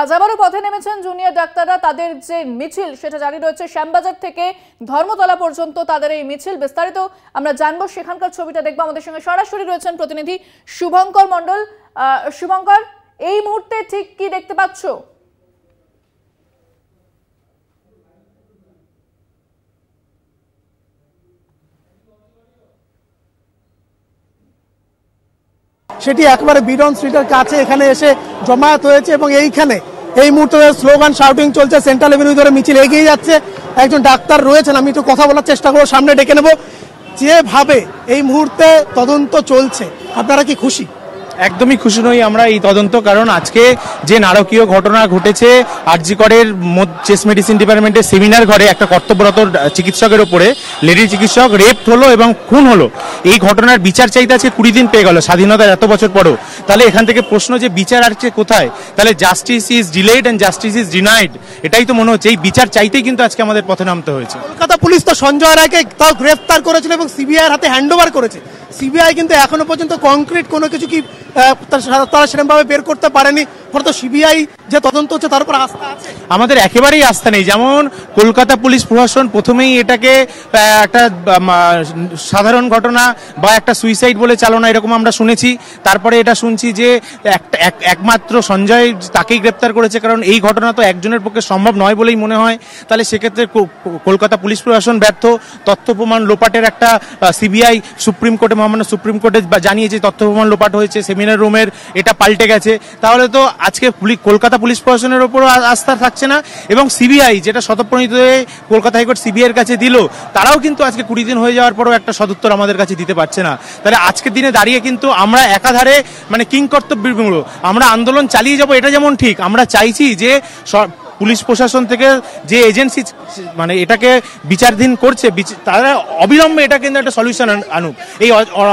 আজ আবারও পথে নেমেছেন জুনিয়র ডাক্তাররা তাদের যে মিছিল সেটা জারি রয়েছে শ্যামবাজার থেকে ধর্মতলা পর্যন্ত তাদের এই মিছিল বিস্তারিত আমরা জানবো সেখানকার ছবিটা দেখবো আমাদের সঙ্গে সরাসরি রয়েছেন প্রতিনিধি শুভঙ্কর মণ্ডল শুভঙ্কর এই মুহূর্তে ঠিক কি দেখতে পাচ্ছ সেটি একবারে বিডন স্ট্রিটের কাছে এখানে এসে জমায়েত হয়েছে এবং এইখানে এই মুহূর্তে স্লোগান শাউটিং চলছে সেন্ট্রাল এভিনিউ ধরে মিছিল এগিয়ে যাচ্ছে একজন ডাক্তার রয়েছেন আমি একটু কথা বলার চেষ্টা করবো সামনে ডেকে নেব যেভাবে এই মুহূর্তে তদন্ত চলছে আপনারা কি খুশি একদমই খুশি নই আমরা এই তদন্ত কারণ আজকে যে নারকীয় ঘটনা ঘটেছে আরজিকরের চেস্ট মেডিসিন ডিপার্টমেন্টের সেমিনার ঘরে একটা কর্তব্যরত চিকিৎসকের ওপরে লেডি চিকিৎসক রেপ হলো এবং খুন হলো এই ঘটনার বিচার চাইতে আজকে কুড়ি দিন পেয়ে গেল স্বাধীনতার এত বছর পরও তাহলে এখান থেকে প্রশ্ন যে বিচার আসছে কোথায় তাহলে justice is delayed and justice is denied এটাই তো মনে হচ্ছে এই বিচার চাইতেই কিন্তু আজকে আমাদের পথে নামতে হয়েছে কলকাতা পুলিশ তো সঞ্জয় রায়কে তাও গ্রেফতার করেছিল এবং সিবিআইয়ের হাতে হ্যান্ডওভার করেছে সিবিআই কিন্তু এখনো পর্যন্ত কংক্রিট কোনো কিছু কি তারা সেরকমভাবে বের করতে পারেনি হয়তো সিবিআই যে তদন্ত হচ্ছে তার উপর আস্থা আছে আমাদের একেবারেই আস্থা নেই যেমন কলকাতা পুলিশ প্রশাসন প্রথমেই এটাকে একটা সাধারণ ঘটনা বা একটা সুইসাইড বলে চালনা এরকম আমরা শুনেছি তারপরে এটা শুনছি যে একমাত্র সঞ্জয় তাকেই গ্রেপ্তার করেছে কারণ এই ঘটনা তো একজনের পক্ষে সম্ভব নয় বলেই মনে হয় তাহলে সেক্ষেত্রে কলকাতা পুলিশ প্রশাসন ব্যর্থ তথ্য প্রমাণ লোপাটের একটা সিবিআই সুপ্রিম কোর্টে মহামান্য সুপ্রিম কোর্টে জানিয়েছে তথ্য প্রমাণ লোপাট হয়েছে সেমি কাশ্মীরের রুমের এটা পাল্টে গেছে তাহলে তো আজকে কলকাতা পুলিশ প্রশাসনের ওপরও আস্থা থাকছে না এবং সিবিআই যেটা শতপ্রণীত হয়ে কলকাতা হাইকোর্ট সিবিআইয়ের কাছে দিল তারাও কিন্তু আজকে কুড়ি দিন হয়ে যাওয়ার পরও একটা সদুত্তর আমাদের কাছে দিতে পারছে না তাহলে আজকের দিনে দাঁড়িয়ে কিন্তু আমরা একাধারে মানে কিং কর্তব্যের আমরা আন্দোলন চালিয়ে যাব এটা যেমন ঠিক আমরা চাইছি যে পুলিশ প্রশাসন থেকে যে এজেন্সি মানে এটাকে বিচারধীন করছে তারা অবিলম্বে এটা কিন্তু একটা সলিউশন আনুক এই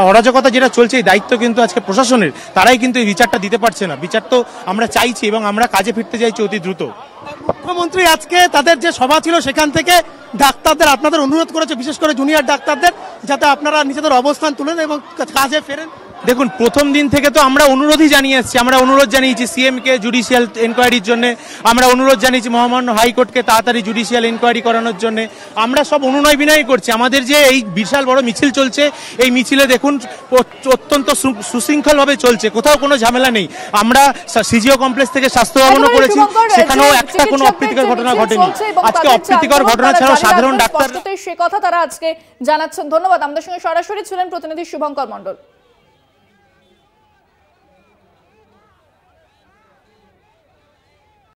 অরাজকতা যেটা চলছে এই দায়িত্ব কিন্তু আজকে প্রশাসনের তারাই কিন্তু এই বিচারটা দিতে পারছে না বিচার তো আমরা চাইছি এবং আমরা কাজে ফিরতে চাইছি অতি দ্রুত মুখ্যমন্ত্রী আজকে তাদের যে সভা ছিল সেখান থেকে ডাক্তারদের আপনাদের অনুরোধ করেছে বিশেষ করে জুনিয়র ডাক্তারদের যাতে আপনারা নিজেদের অবস্থান তুলেন এবং কাজে ফেরেন দেখুন প্রথম দিন থেকে তো আমরা অনুরোধই জানিয়ে এসেছি আমরা অনুরোধ জানিয়েছি সিএমকে জুডিশিয়াল এনকোয়ারির জন্য আমরা অনুরোধ জানিয়েছি মহামান্য হাইকোর্টকে তাড়াতাড়ি জুডিশিয়াল এনকোয়ারি করানোর জন্য আমরা সব অনুনয় বিনয় করছি আমাদের যে এই বিশাল বড় মিছিল চলছে এই মিছিলে দেখুন অত্যন্ত সুশৃঙ্খলভাবে চলছে কোথাও কোনো ঝামেলা নেই আমরা সিজিও কমপ্লেক্স থেকে স্বাস্থ্য ভবনও করেছি সেখানেও একটা কোনো অপ্রীতিকর ঘটনা ঘটেনি আজকে অপ্রীতিকর ঘটনা ছাড়াও সাধারণ ডাক্তার সে কথা তারা আজকে জানাচ্ছেন ধন্যবাদ আমাদের সঙ্গে সরাসরি ছিলেন প্রতিনিধি শুভঙ্কর মন্ডল